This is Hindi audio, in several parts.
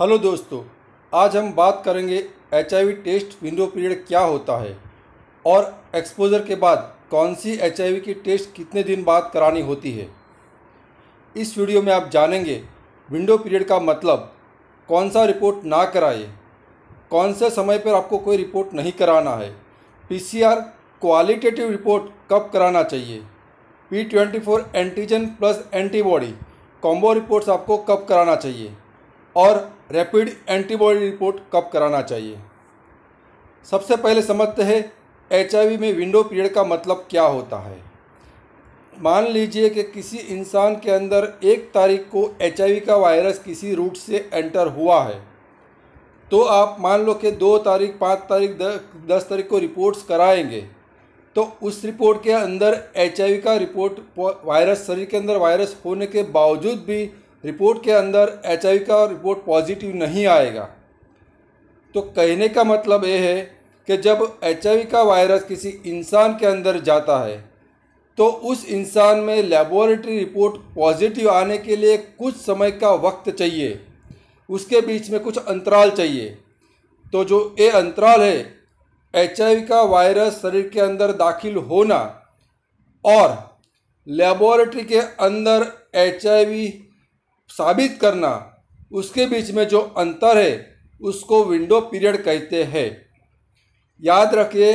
हेलो दोस्तों आज हम बात करेंगे एच टेस्ट विंडो पीरियड क्या होता है और एक्सपोजर के बाद कौन सी एच की टेस्ट कितने दिन बाद करानी होती है इस वीडियो में आप जानेंगे विंडो पीरियड का मतलब कौन सा रिपोर्ट ना कराए कौन से समय पर आपको कोई रिपोर्ट नहीं कराना है पीसीआर क्वालिटेटिव रिपोर्ट कब कराना चाहिए P twenty four antigen plus antibody combo reports आपको कब कराना चाहिए और रैपिड एंटीबॉडी रिपोर्ट कब कराना चाहिए सबसे पहले समझते हैं एच में विंडो पीरियड का मतलब क्या होता है मान लीजिए कि किसी इंसान के अंदर एक तारीख को एच का वायरस किसी रूट से एंटर हुआ है तो आप मान लो कि दो तारीख पाँच तारीख दस तारीख को रिपोर्ट्स कराएंगे तो उस रिपोर्ट के अंदर एच का रिपोर्ट वायरस शरीर के अंदर वायरस होने के बावजूद भी रिपोर्ट के अंदर एच का रिपोर्ट पॉजिटिव नहीं आएगा तो कहने का मतलब ये है कि जब एच का वायरस किसी इंसान के अंदर जाता है तो उस इंसान में लेबोरेटरी रिपोर्ट पॉजिटिव आने के लिए कुछ समय का वक्त चाहिए उसके बीच में कुछ अंतराल चाहिए तो जो ये अंतराल है एच का वायरस शरीर के अंदर दाखिल होना और लेबोरेटरी के अंदर एच साबित करना उसके बीच में जो अंतर है उसको विंडो पीरियड कहते हैं याद रखिए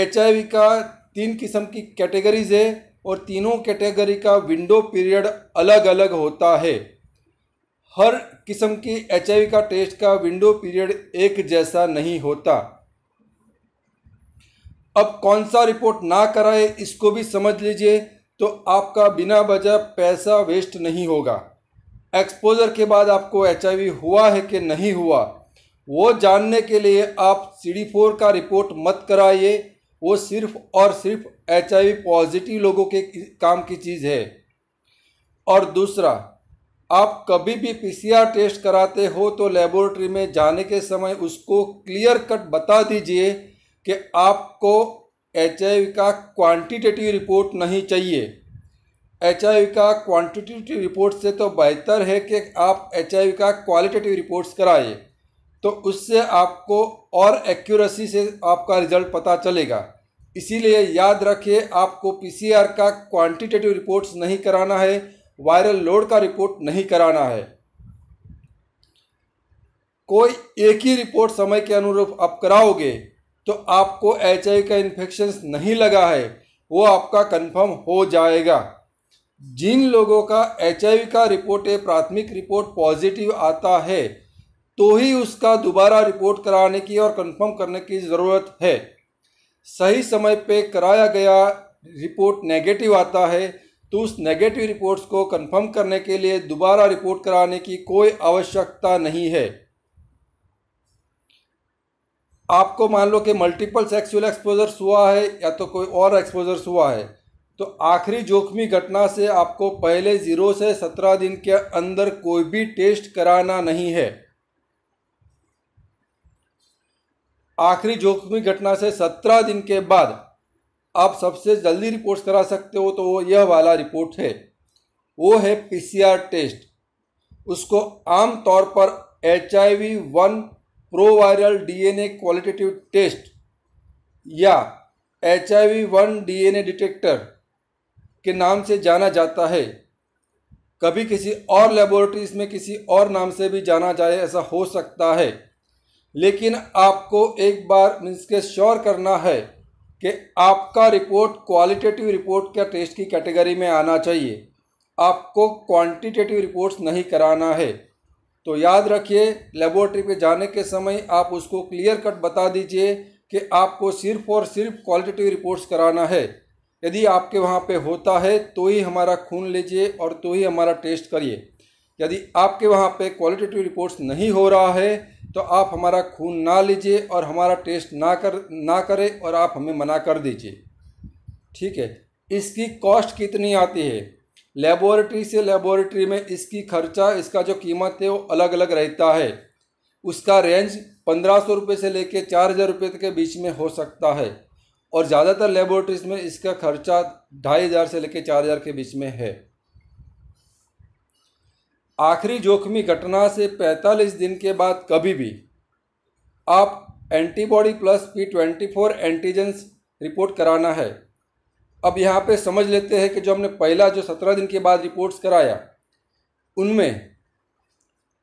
एच का तीन किस्म की कैटेगरीज है और तीनों कैटेगरी का विंडो पीरियड अलग अलग होता है हर किस्म की एच का टेस्ट का विंडो पीरियड एक जैसा नहीं होता अब कौन सा रिपोर्ट ना कराए इसको भी समझ लीजिए तो आपका बिना वजह पैसा वेस्ट नहीं होगा एक्सपोजर के बाद आपको एच हुआ है कि नहीं हुआ वो जानने के लिए आप सी फोर का रिपोर्ट मत कराइए वो सिर्फ और सिर्फ एच पॉजिटिव लोगों के काम की चीज़ है और दूसरा आप कभी भी पीसीआर टेस्ट कराते हो तो लेबोरेटरी में जाने के समय उसको क्लियर कट बता दीजिए कि आपको एच का क्वांटिटेटिव रिपोर्ट नहीं चाहिए एच का क्वांटिटेटिव रिपोर्ट से तो बेहतर है कि आप एच का क्वालिटेटिव रिपोर्ट्स कराइए तो उससे आपको और एक्यूरेसी से आपका रिजल्ट पता चलेगा इसीलिए याद रखिए आपको पीसीआर का क्वांटिटेटिव रिपोर्ट्स नहीं कराना है वायरल लोड का रिपोर्ट नहीं कराना है कोई एक ही रिपोर्ट समय के अनुरूप आप कराओगे तो आपको एच का इन्फेक्शन नहीं लगा है वो आपका कन्फर्म हो जाएगा जिन लोगों का एच का रिपोर्ट है प्राथमिक रिपोर्ट पॉजिटिव आता है तो ही उसका दोबारा रिपोर्ट कराने की और कंफर्म करने की ज़रूरत है सही समय पे कराया गया रिपोर्ट नेगेटिव आता है तो उस नेगेटिव रिपोर्ट्स को कंफर्म करने के लिए दोबारा रिपोर्ट कराने की कोई आवश्यकता नहीं है आपको मान लो कि मल्टीपल सेक्सुअल एक्सपोजर्स हुआ है या तो कोई और एक्सपोजर्स हुआ है तो आखिरी जोखमी घटना से आपको पहले ज़ीरो से सत्रह दिन के अंदर कोई भी टेस्ट कराना नहीं है आखिरी जोखमी घटना से सत्रह दिन के बाद आप सबसे जल्दी रिपोर्ट करा सकते हो तो वो यह वाला रिपोर्ट है वो है पीसीआर टेस्ट उसको आम तौर पर H I V one proviral DNA qualitative test या H I V one DNA detector के नाम से जाना जाता है कभी किसी और लेबोरेटरीज में किसी और नाम से भी जाना जाए ऐसा हो सकता है लेकिन आपको एक बार मीन्स के श्योर करना है कि आपका रिपोर्ट क्वालिटेटिव रिपोर्ट क्या टेस्ट की कैटेगरी में आना चाहिए आपको क्वांटिटेटिव रिपोर्ट्स नहीं कराना है तो याद रखिए लेबोरेटरी पे जाने के समय आप उसको क्लियर कट बता दीजिए कि आपको सिर्फ और सिर्फ क्वालिटेटिव रिपोर्ट्स कराना है यदि आपके वहाँ पे होता है तो ही हमारा खून लीजिए और तो ही हमारा टेस्ट करिए यदि आपके वहाँ पे क्वालिटेटिव रिपोर्ट्स नहीं हो रहा है तो आप हमारा खून ना लीजिए और हमारा टेस्ट ना कर ना करें और आप हमें मना कर दीजिए ठीक है इसकी कॉस्ट कितनी आती है लेबोरेटरी से लेबोरेटरी में इसकी खर्चा इसका जो कीमत है वो अलग अलग रहता है उसका रेंज पंद्रह सौ रुपये से लेकर चार हज़ार रुपये के बीच में हो सकता है और ज़्यादातर लेबोरेटरीज में इसका खर्चा ढाई हज़ार से लेकर चार हज़ार के बीच में है आखिरी जोखिमी घटना से पैंतालीस दिन के बाद कभी भी आप antibody plus P twenty four antigens report कराना है अब यहाँ पे समझ लेते हैं कि जो हमने पहला जो सत्रह दिन के बाद रिपोर्ट्स कराया उनमें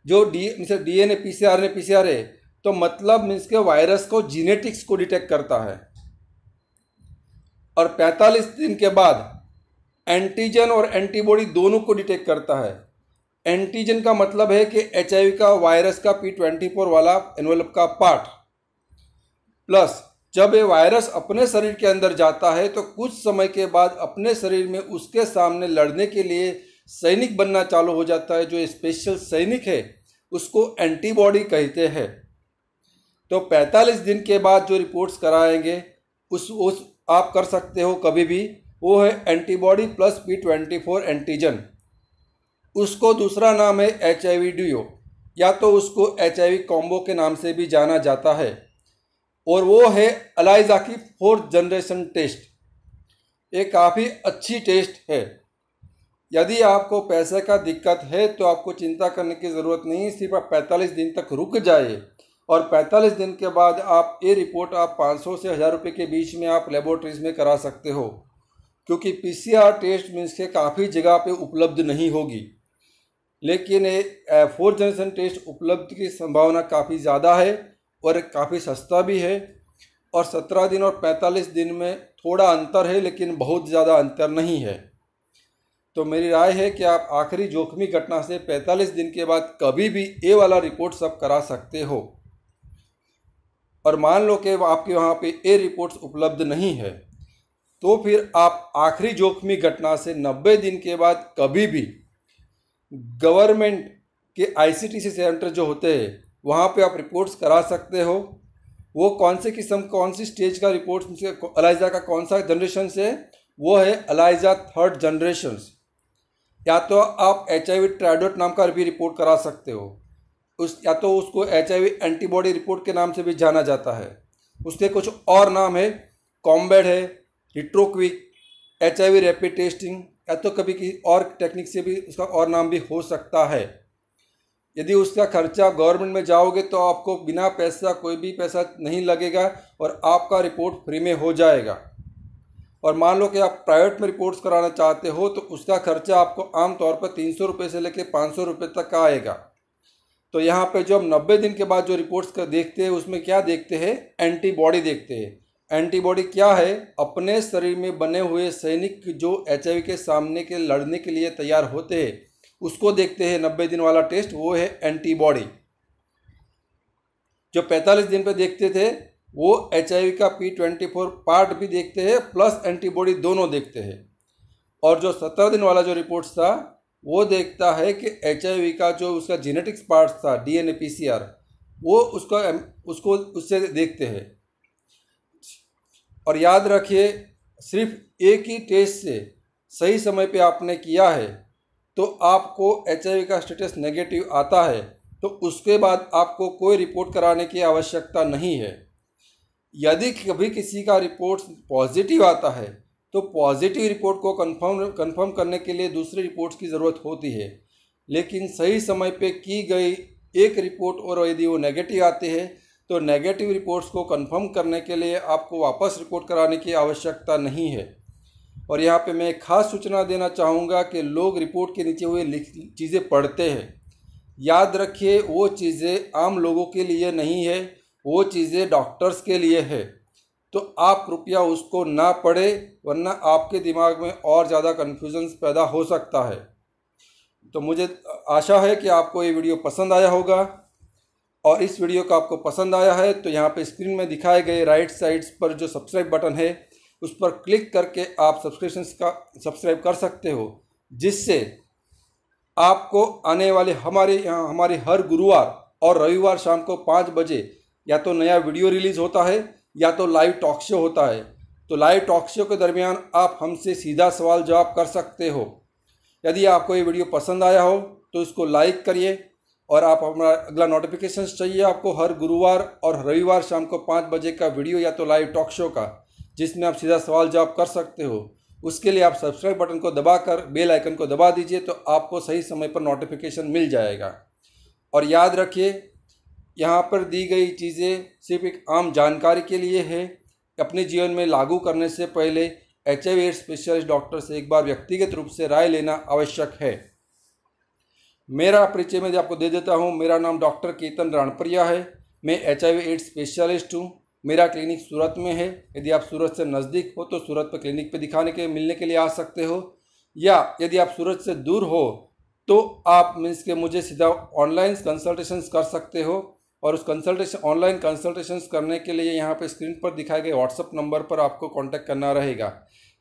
जो D means D N A P C R A P C R A तो मतलब मीन्स के वायरस को जीनेटिक्स को डिटेक्ट करता है और 45 दिन के बाद एंटीजन और एंटीबॉडी दोनों को डिटेक्ट करता है एंटीजन का मतलब है कि एच का वायरस का पी ट्वेंटी फोर वाला एनवेलप का पार्ट प्लस जब ये वायरस अपने शरीर के अंदर जाता है तो कुछ समय के बाद अपने शरीर में उसके सामने लड़ने के लिए सैनिक बनना चालू हो जाता है जो स्पेशल सैनिक है उसको एंटीबॉडी कहते हैं तो 45 दिन के बाद जो रिपोर्ट्स कराएंगे उस उस आप कर सकते हो कभी भी वो है antibody plus P twenty four antigen उसको दूसरा नाम है एच आई वी ड्यू या तो उसको एच आई वी कॉम्बो के नाम से भी जाना जाता है और वो है अलाइजा की फोर्थ जनरेशन टेस्ट ये काफ़ी अच्छी टेस्ट है यदि आपको पैसे का दिक्कत है तो आपको चिंता करने की ज़रूरत नहीं सिर्फ आप पैंतालीस दिन तक रुक जाए और 45 दिन के बाद आप ये रिपोर्ट आप 500 से हज़ार रुपये के बीच में आप लेबोरेटरीज में करा सकते हो क्योंकि पीसीआर टेस्ट मीन्स के काफ़ी जगह पे उपलब्ध नहीं होगी लेकिन फोर्थ जनरेशन टेस्ट उपलब्ध की संभावना काफ़ी ज़्यादा है और काफ़ी सस्ता भी है और सत्रह दिन और पैंतालीस दिन में थोड़ा अंतर है लेकिन बहुत ज़्यादा अंतर नहीं है तो मेरी राय है कि आप आखिरी जोखमी घटना से 45 दिन के बाद कभी भी ए वाला रिपोर्ट सब करा सकते हो और मान लो कि आपके वहाँ पे ए रिपोर्ट्स उपलब्ध नहीं है तो फिर आप आखिरी जोखमी घटना से 90 दिन के बाद कभी भी गवर्नमेंट के आईसीटीसी सेंटर जो होते हैं वहाँ पे आप रिपोर्ट्स करा सकते हो वो कौन से किस्म कौन सी स्टेज का रिपोर्ट अलाइजा का कौन सा जनरेशन है वो है अलाइजा थर्ड जनरेशन या तो आप एच आई नाम का भी रिपोर्ट करा सकते हो उस या तो उसको एच एंटीबॉडी रिपोर्ट के नाम से भी जाना जाता है उसके कुछ और नाम है कॉम्बेड है रिट्रोक्विक एच रैपिड टेस्टिंग या तो कभी किसी और टेक्निक से भी उसका और नाम भी हो सकता है यदि उसका खर्चा गवर्नमेंट में जाओगे तो आपको बिना पैसा कोई भी पैसा नहीं लगेगा और आपका रिपोर्ट फ्री में हो जाएगा और मान लो कि आप प्राइवेट में रिपोर्ट्स कराना चाहते हो तो उसका खर्चा आपको आमतौर पर तीन सौ रुपये से लेकर पाँच सौ रुपये तक का आएगा तो यहाँ पे जो हम नब्बे दिन के बाद जो रिपोर्ट्स का देखते हैं उसमें क्या देखते हैं एंटीबॉडी देखते हैं एंटीबॉडी क्या है अपने शरीर में बने हुए सैनिक जो एच के सामने के लड़ने के लिए तैयार होते हैं उसको देखते हैं नब्बे दिन वाला टेस्ट वो है एंटीबॉडी जो पैंतालीस दिन पे देखते थे वो एच का पी ट्वेंटी फोर पार्ट भी देखते हैं प्लस एंटीबॉडी दोनों देखते हैं और जो सत्रह दिन वाला जो रिपोर्ट्स था वो देखता है कि एच का जो उसका जेनेटिक्स पार्ट था डी एन वो उसका उसको उससे देखते हैं और याद रखिए सिर्फ एक ही टेस्ट से सही समय पे आपने किया है तो आपको एच का स्टेटस नेगेटिव आता है तो उसके बाद आपको कोई रिपोर्ट कराने की आवश्यकता नहीं है यदि कभी किसी का रिपोर्ट पॉजिटिव आता है तो पॉजिटिव रिपोर्ट को कंफर्म कंफर्म करने के लिए दूसरी रिपोर्ट्स की ज़रूरत होती है लेकिन सही समय पे की गई एक रिपोर्ट और यदि वो नेगेटिव आते हैं तो नेगेटिव रिपोर्ट्स को कंफर्म करने के लिए आपको वापस रिपोर्ट कराने की आवश्यकता नहीं है और यहाँ पे मैं खास सूचना देना चाहूँगा कि लोग रिपोर्ट के नीचे हुए चीज़ें पढ़ते हैं याद रखिए वो चीज़ें आम लोगों के लिए नहीं है वो चीज़ें डॉक्टर्स के लिए है तो आप कृपया उसको ना पढ़े वरना आपके दिमाग में और ज़्यादा कन्फ्यूजन्स पैदा हो सकता है तो मुझे आशा है कि आपको ये वीडियो पसंद आया होगा और इस वीडियो का आपको पसंद आया है तो यहाँ पे स्क्रीन में दिखाए गए राइट साइड्स पर जो सब्सक्राइब बटन है उस पर क्लिक करके आप सब्सक्रिप्शन का सब्सक्राइब कर सकते हो जिससे आपको आने वाले हमारे यहाँ हमारे हर गुरुवार और रविवार शाम को पाँच बजे या तो नया वीडियो रिलीज़ होता है या तो लाइव टॉक शो होता है तो लाइव टॉक शो के दरमियान आप हमसे सीधा सवाल जवाब कर सकते हो यदि आपको ये वीडियो पसंद आया हो तो इसको लाइक करिए और आप हमारा अगला नोटिफिकेशन चाहिए आपको हर गुरुवार और रविवार शाम को पाँच बजे का वीडियो या तो लाइव टॉक शो का जिसमें आप सीधा सवाल जवाब कर सकते हो उसके लिए आप सब्सक्राइब बटन को दबाकर बेल आइकन को दबा दीजिए तो आपको सही समय पर नोटिफिकेशन मिल जाएगा और याद रखिए यहाँ पर दी गई चीज़ें सिर्फ एक आम जानकारी के लिए है अपने जीवन में लागू करने से पहले H I AIDS specialist doctor से एक बार व्यक्तिगत रूप से राय लेना आवश्यक है मेरा परिचय मैं आपको दे देता हूँ मेरा नाम डॉक्टर केतन राणप्रिया है मैं एच आई एड्स स्पेशलिस्ट हूँ मेरा क्लिनिक सूरत में है यदि आप सूरत से नज़दीक हो तो सूरत पर क्लिनिक पर दिखाने के मिलने के लिए आ सकते हो या यदि आप सूरत से दूर हो तो आप मीन्स के मुझे सीधा ऑनलाइन कंसल्टेशंस कर सकते हो और उस कंसल्टेशन ऑनलाइन कंसल्टेशंस करने के लिए यहाँ पे स्क्रीन पर दिखाए गए व्हाट्सअप नंबर पर आपको कांटेक्ट करना रहेगा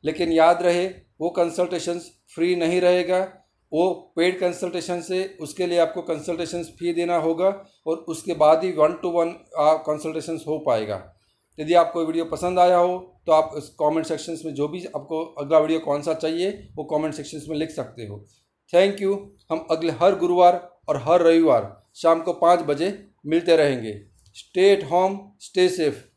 लेकिन याद रहे वो कंसल्टेशंस फ्री नहीं रहेगा वो पेड कंसल्टेशन से उसके लिए आपको कंसल्टेशन फ़ी देना होगा और उसके बाद ही वन टू वन कंसल्टेशन हो पाएगा यदि आपको वीडियो पसंद आया हो तो आप इस कॉमेंट सेक्शंस में जो भी आपको अगला वीडियो कौन सा चाहिए वो कॉमेंट सेक्शंस में लिख सकते हो थैंक यू हम अगले हर गुरुवार और हर रविवार शाम को पाँच बजे मिलते रहेंगे stay at home stay safe